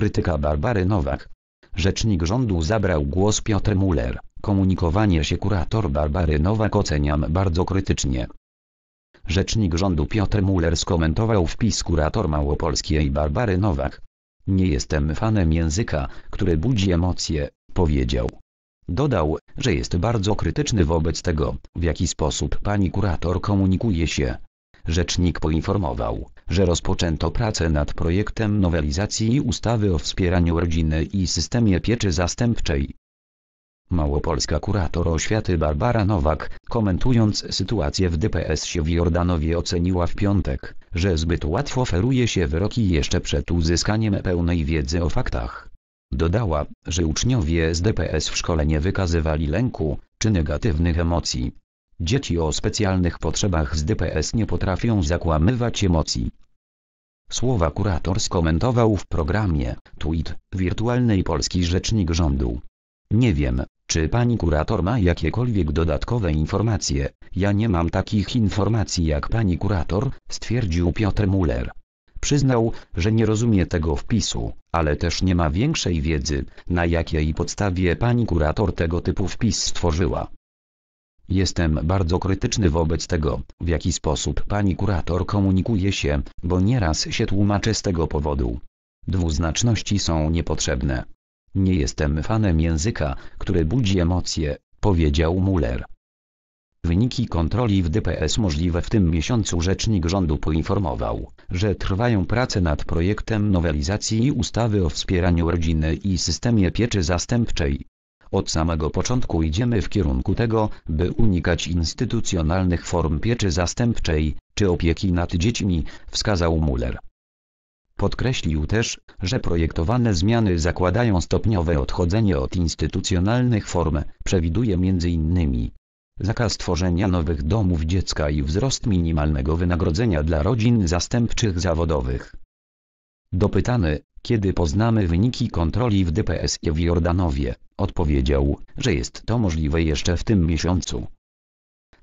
Krytyka Barbary Nowak. Rzecznik rządu zabrał głos Piotr Muller. Komunikowanie się kurator Barbary Nowak oceniam bardzo krytycznie. Rzecznik rządu Piotr Muller skomentował wpis kurator małopolskiej Barbary Nowak. Nie jestem fanem języka, który budzi emocje, powiedział. Dodał, że jest bardzo krytyczny wobec tego, w jaki sposób pani kurator komunikuje się, Rzecznik poinformował, że rozpoczęto pracę nad projektem nowelizacji ustawy o wspieraniu rodziny i systemie pieczy zastępczej. Małopolska kurator oświaty Barbara Nowak, komentując sytuację w DPS-ie w Jordanowie oceniła w piątek, że zbyt łatwo feruje się wyroki jeszcze przed uzyskaniem pełnej wiedzy o faktach. Dodała, że uczniowie z DPS w szkole nie wykazywali lęku, czy negatywnych emocji, Dzieci o specjalnych potrzebach z DPS nie potrafią zakłamywać emocji. Słowa kurator skomentował w programie Tweet Wirtualnej Polski Rzecznik Rządu. Nie wiem, czy pani kurator ma jakiekolwiek dodatkowe informacje, ja nie mam takich informacji jak pani kurator, stwierdził Piotr Muller. Przyznał, że nie rozumie tego wpisu, ale też nie ma większej wiedzy, na jakiej podstawie pani kurator tego typu wpis stworzyła. Jestem bardzo krytyczny wobec tego, w jaki sposób pani kurator komunikuje się, bo nieraz się tłumaczę z tego powodu. Dwuznaczności są niepotrzebne. Nie jestem fanem języka, który budzi emocje, powiedział Muller. Wyniki kontroli w DPS możliwe w tym miesiącu rzecznik rządu poinformował, że trwają prace nad projektem nowelizacji ustawy o wspieraniu rodziny i systemie pieczy zastępczej. Od samego początku idziemy w kierunku tego, by unikać instytucjonalnych form pieczy zastępczej, czy opieki nad dziećmi, wskazał Muller. Podkreślił też, że projektowane zmiany zakładają stopniowe odchodzenie od instytucjonalnych form, przewiduje m.in. zakaz tworzenia nowych domów dziecka i wzrost minimalnego wynagrodzenia dla rodzin zastępczych zawodowych. Dopytany, kiedy poznamy wyniki kontroli w dps w Jordanowie, odpowiedział, że jest to możliwe jeszcze w tym miesiącu.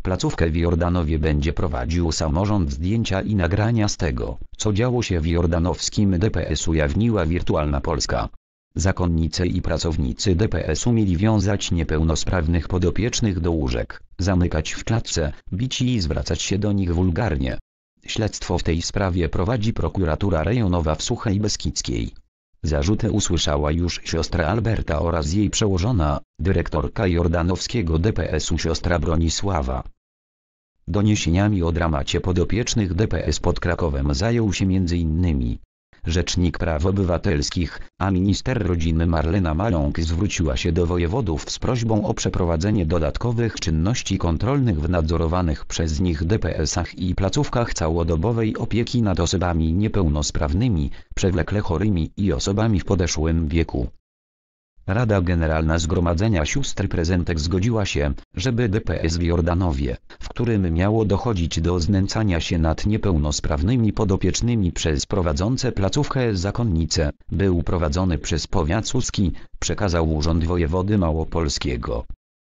Placówkę w Jordanowie będzie prowadził samorząd zdjęcia i nagrania z tego, co działo się w jordanowskim DPS ujawniła Wirtualna Polska. Zakonnice i pracownicy DPS-u mieli wiązać niepełnosprawnych podopiecznych do łóżek, zamykać w klatce, bić i zwracać się do nich wulgarnie. Śledztwo w tej sprawie prowadzi prokuratura rejonowa w Suchej Beskidzkiej. Zarzuty usłyszała już siostra Alberta oraz jej przełożona, dyrektorka jordanowskiego DPS-u siostra Bronisława. Doniesieniami o dramacie podopiecznych DPS pod Krakowem zajął się m.in. Rzecznik Praw Obywatelskich, a minister rodziny Marlena Maląg zwróciła się do wojewodów z prośbą o przeprowadzenie dodatkowych czynności kontrolnych w nadzorowanych przez nich DPS-ach i placówkach całodobowej opieki nad osobami niepełnosprawnymi, przewlekle chorymi i osobami w podeszłym wieku. Rada Generalna Zgromadzenia Sióstr Prezentek zgodziła się, żeby DPS w Jordanowie, w którym miało dochodzić do znęcania się nad niepełnosprawnymi podopiecznymi przez prowadzące placówkę zakonnice, był prowadzony przez powiat suski, przekazał Urząd Wojewody Małopolskiego.